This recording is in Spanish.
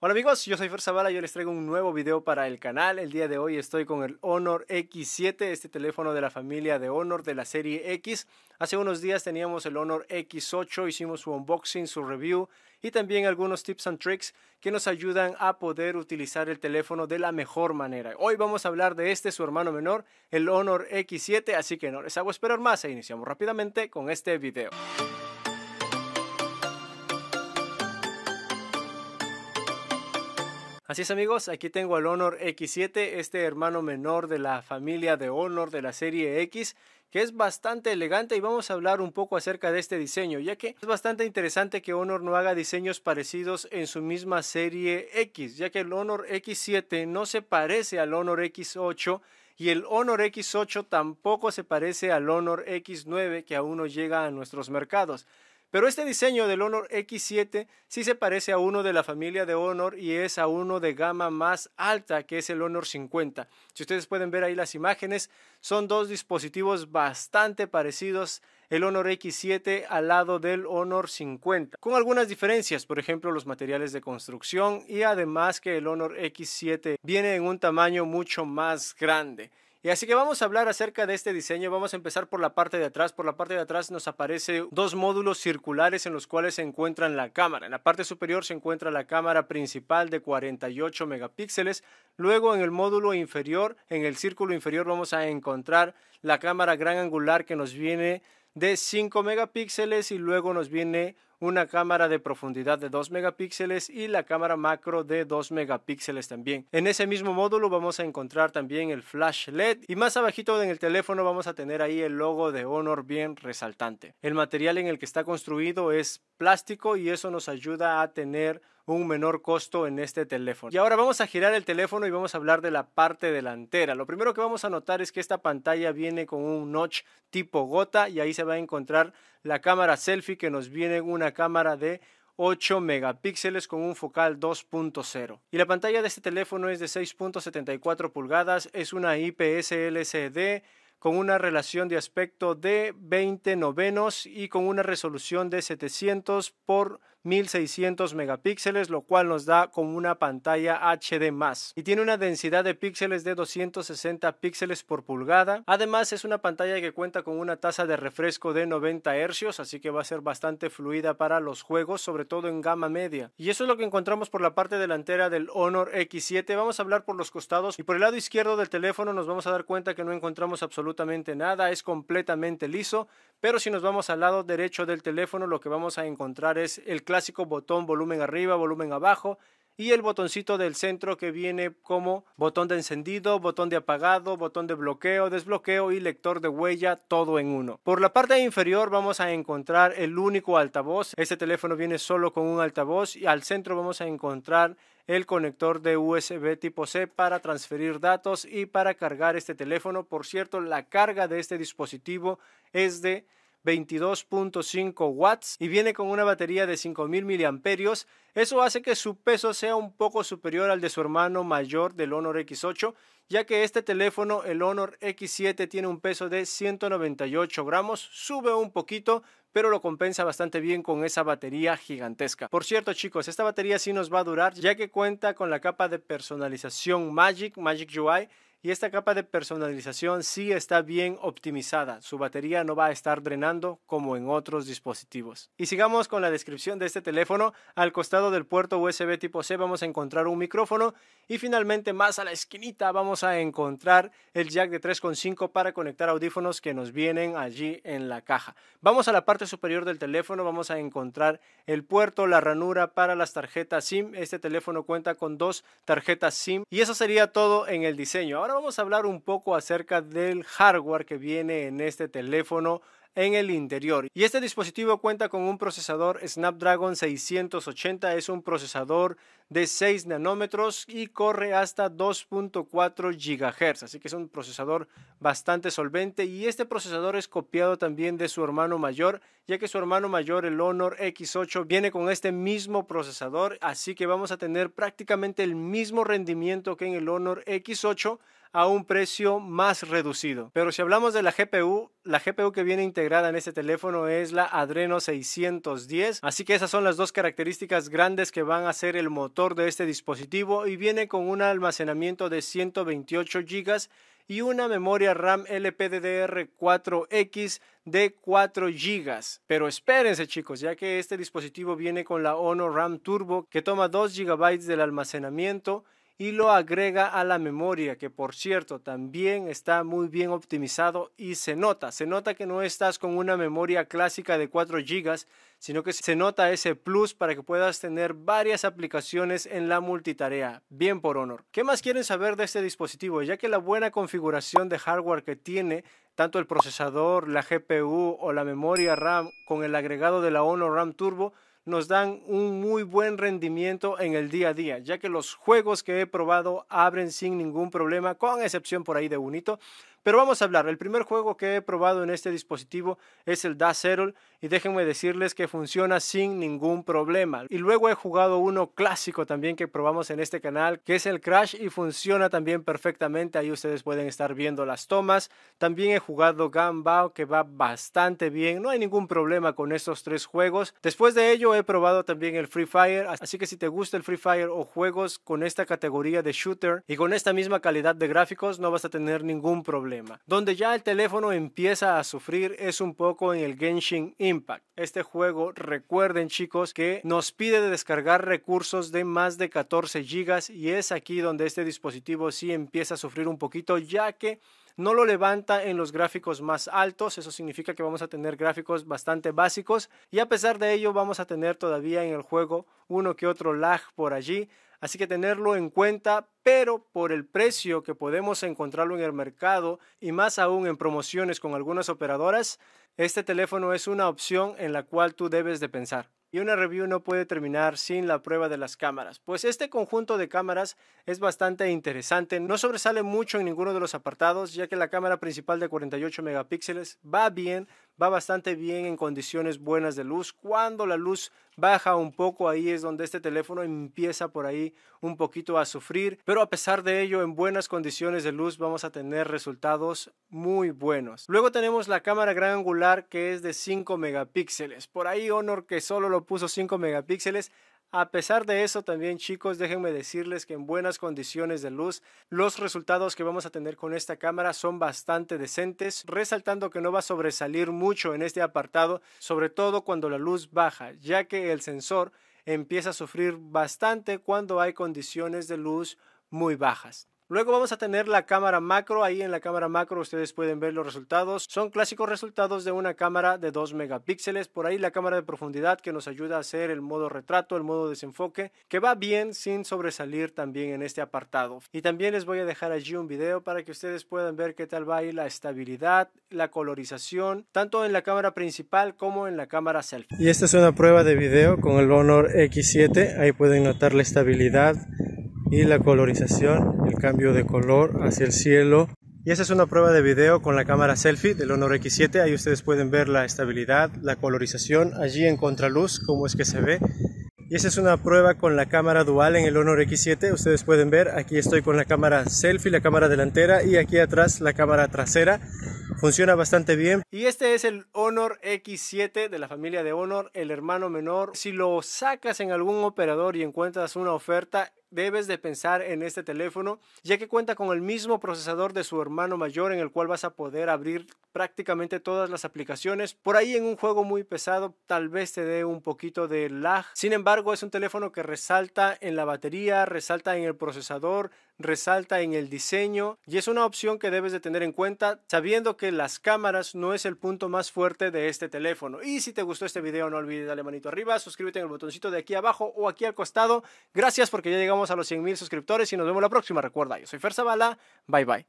Hola amigos, yo soy Fer Zavala, yo les traigo un nuevo video para el canal. El día de hoy estoy con el Honor X7, este teléfono de la familia de Honor de la serie X. Hace unos días teníamos el Honor X8, hicimos su unboxing, su review y también algunos tips and tricks que nos ayudan a poder utilizar el teléfono de la mejor manera. Hoy vamos a hablar de este, su hermano menor, el Honor X7, así que no les hago esperar más e iniciamos rápidamente con este video. Así es amigos, aquí tengo al Honor X7, este hermano menor de la familia de Honor de la serie X, que es bastante elegante y vamos a hablar un poco acerca de este diseño, ya que es bastante interesante que Honor no haga diseños parecidos en su misma serie X, ya que el Honor X7 no se parece al Honor X8 y el Honor X8 tampoco se parece al Honor X9 que aún no llega a nuestros mercados. Pero este diseño del Honor X7 sí se parece a uno de la familia de Honor y es a uno de gama más alta que es el Honor 50. Si ustedes pueden ver ahí las imágenes, son dos dispositivos bastante parecidos el Honor X7 al lado del Honor 50, con algunas diferencias, por ejemplo los materiales de construcción y además que el Honor X7 viene en un tamaño mucho más grande. Y así que vamos a hablar acerca de este diseño. Vamos a empezar por la parte de atrás. Por la parte de atrás nos aparece dos módulos circulares en los cuales se encuentran la cámara. En la parte superior se encuentra la cámara principal de 48 megapíxeles. Luego en el módulo inferior, en el círculo inferior, vamos a encontrar la cámara gran angular que nos viene de 5 megapíxeles y luego nos viene una cámara de profundidad de 2 megapíxeles y la cámara macro de 2 megapíxeles también. En ese mismo módulo vamos a encontrar también el flash LED y más abajito en el teléfono vamos a tener ahí el logo de Honor bien resaltante. El material en el que está construido es plástico y eso nos ayuda a tener un menor costo en este teléfono. Y ahora vamos a girar el teléfono y vamos a hablar de la parte delantera. Lo primero que vamos a notar es que esta pantalla viene con un notch tipo gota y ahí se va a encontrar la cámara selfie que nos viene una cámara de 8 megapíxeles con un focal 2.0. Y la pantalla de este teléfono es de 6.74 pulgadas, es una IPS LCD con una relación de aspecto de 20 novenos y con una resolución de 700 por 1600 megapíxeles, lo cual nos da como una pantalla HD+. más Y tiene una densidad de píxeles de 260 píxeles por pulgada. Además es una pantalla que cuenta con una tasa de refresco de 90 hercios así que va a ser bastante fluida para los juegos, sobre todo en gama media. Y eso es lo que encontramos por la parte delantera del Honor X7. Vamos a hablar por los costados y por el lado izquierdo del teléfono nos vamos a dar cuenta que no encontramos absolutamente nada, es completamente liso, pero si nos vamos al lado derecho del teléfono lo que vamos a encontrar es el clásico botón volumen arriba, volumen abajo y el botoncito del centro que viene como botón de encendido, botón de apagado, botón de bloqueo, desbloqueo y lector de huella, todo en uno. Por la parte inferior vamos a encontrar el único altavoz. Este teléfono viene solo con un altavoz y al centro vamos a encontrar el conector de USB tipo C para transferir datos y para cargar este teléfono. Por cierto, la carga de este dispositivo es de 22.5 watts y viene con una batería de 5.000 miliamperios. Eso hace que su peso sea un poco superior al de su hermano mayor del Honor X8, ya que este teléfono, el Honor X7, tiene un peso de 198 gramos, sube un poquito, pero lo compensa bastante bien con esa batería gigantesca. Por cierto chicos, esta batería sí nos va a durar, ya que cuenta con la capa de personalización Magic, Magic UI, y esta capa de personalización sí está bien optimizada. Su batería no va a estar drenando como en otros dispositivos. Y sigamos con la descripción de este teléfono. Al costado del puerto USB tipo C vamos a encontrar un micrófono y finalmente más a la esquinita vamos a encontrar el jack de 3.5 para conectar audífonos que nos vienen allí en la caja. Vamos a la parte superior del teléfono, vamos a encontrar el puerto, la ranura para las tarjetas SIM. Este teléfono cuenta con dos tarjetas SIM y eso sería todo en el diseño. Ahora vamos a hablar un poco acerca del hardware que viene en este teléfono en el interior. Y este dispositivo cuenta con un procesador Snapdragon 680, es un procesador de 6 nanómetros y corre hasta 2.4 GHz, así que es un procesador bastante solvente y este procesador es copiado también de su hermano mayor, ya que su hermano mayor, el Honor X8, viene con este mismo procesador, así que vamos a tener prácticamente el mismo rendimiento que en el Honor X8, a un precio más reducido. Pero si hablamos de la GPU, la GPU que viene integrada en este teléfono es la Adreno 610, así que esas son las dos características grandes que van a ser el motor de este dispositivo y viene con un almacenamiento de 128 GB y una memoria RAM LPDDR4X de 4 GB. Pero espérense chicos, ya que este dispositivo viene con la Honor RAM Turbo que toma 2 GB del almacenamiento y lo agrega a la memoria, que por cierto también está muy bien optimizado y se nota, se nota que no estás con una memoria clásica de 4 GB, sino que se nota ese plus para que puedas tener varias aplicaciones en la multitarea. Bien por Honor. ¿Qué más quieren saber de este dispositivo? Ya que la buena configuración de hardware que tiene tanto el procesador, la GPU o la memoria RAM con el agregado de la Honor RAM Turbo nos dan un muy buen rendimiento en el día a día, ya que los juegos que he probado abren sin ningún problema, con excepción por ahí de unito, pero vamos a hablar. El primer juego que he probado en este dispositivo es el Da Zero y déjenme decirles que funciona sin ningún problema. Y luego he jugado uno clásico también que probamos en este canal, que es el Crash y funciona también perfectamente. Ahí ustedes pueden estar viendo las tomas. También he jugado Gunbow que va bastante bien. No hay ningún problema con estos tres juegos. Después de ello he probado también el Free Fire, así que si te gusta el Free Fire o juegos con esta categoría de shooter y con esta misma calidad de gráficos no vas a tener ningún problema donde ya el teléfono empieza a sufrir es un poco en el Genshin Impact. Este juego, recuerden chicos, que nos pide descargar recursos de más de 14 GB y es aquí donde este dispositivo sí empieza a sufrir un poquito ya que no lo levanta en los gráficos más altos, eso significa que vamos a tener gráficos bastante básicos y a pesar de ello vamos a tener todavía en el juego uno que otro lag por allí, Así que tenerlo en cuenta, pero por el precio que podemos encontrarlo en el mercado y más aún en promociones con algunas operadoras, este teléfono es una opción en la cual tú debes de pensar. Y una review no puede terminar sin la prueba de las cámaras, pues este conjunto de cámaras es bastante interesante, no sobresale mucho en ninguno de los apartados, ya que la cámara principal de 48 megapíxeles va bien, va bastante bien en condiciones buenas de luz, cuando la luz baja un poco, ahí es donde este teléfono empieza por ahí un poquito a sufrir, pero a pesar de ello en buenas condiciones de luz vamos a tener resultados muy buenos. Luego tenemos la cámara gran angular que es de 5 megapíxeles, por ahí Honor que solo lo puso 5 megapíxeles, a pesar de eso, también chicos, déjenme decirles que en buenas condiciones de luz, los resultados que vamos a tener con esta cámara son bastante decentes, resaltando que no va a sobresalir mucho en este apartado, sobre todo cuando la luz baja, ya que el sensor empieza a sufrir bastante cuando hay condiciones de luz muy bajas. Luego vamos a tener la cámara macro. Ahí en la cámara macro ustedes pueden ver los resultados. Son clásicos resultados de una cámara de 2 megapíxeles. Por ahí la cámara de profundidad que nos ayuda a hacer el modo retrato, el modo desenfoque, que va bien sin sobresalir también en este apartado. Y también les voy a dejar allí un video para que ustedes puedan ver qué tal va ahí la estabilidad, la colorización, tanto en la cámara principal como en la cámara selfie. Y esta es una prueba de video con el Honor X7. Ahí pueden notar la estabilidad y la colorización cambio de color hacia el cielo. Y esa es una prueba de video con la cámara selfie del Honor X7. Ahí ustedes pueden ver la estabilidad, la colorización, allí en contraluz, cómo es que se ve. Y esa es una prueba con la cámara dual en el Honor X7. Ustedes pueden ver, aquí estoy con la cámara selfie, la cámara delantera y aquí atrás la cámara trasera. Funciona bastante bien. Y este es el Honor X7 de la familia de Honor, el hermano menor. Si lo sacas en algún operador y encuentras una oferta, debes de pensar en este teléfono, ya que cuenta con el mismo procesador de su hermano mayor en el cual vas a poder abrir prácticamente todas las aplicaciones. Por ahí en un juego muy pesado tal vez te dé un poquito de lag. Sin embargo, es un teléfono que resalta en la batería, resalta en el procesador, resalta en el diseño y es una opción que debes de tener en cuenta sabiendo que las cámaras no es el punto más fuerte de este teléfono. Y si te gustó este video no olvides darle manito arriba, suscríbete en el botoncito de aquí abajo o aquí al costado. Gracias porque ya llegamos a los 100.000 suscriptores y nos vemos la próxima. Recuerda, yo soy Fer Zavala. Bye bye.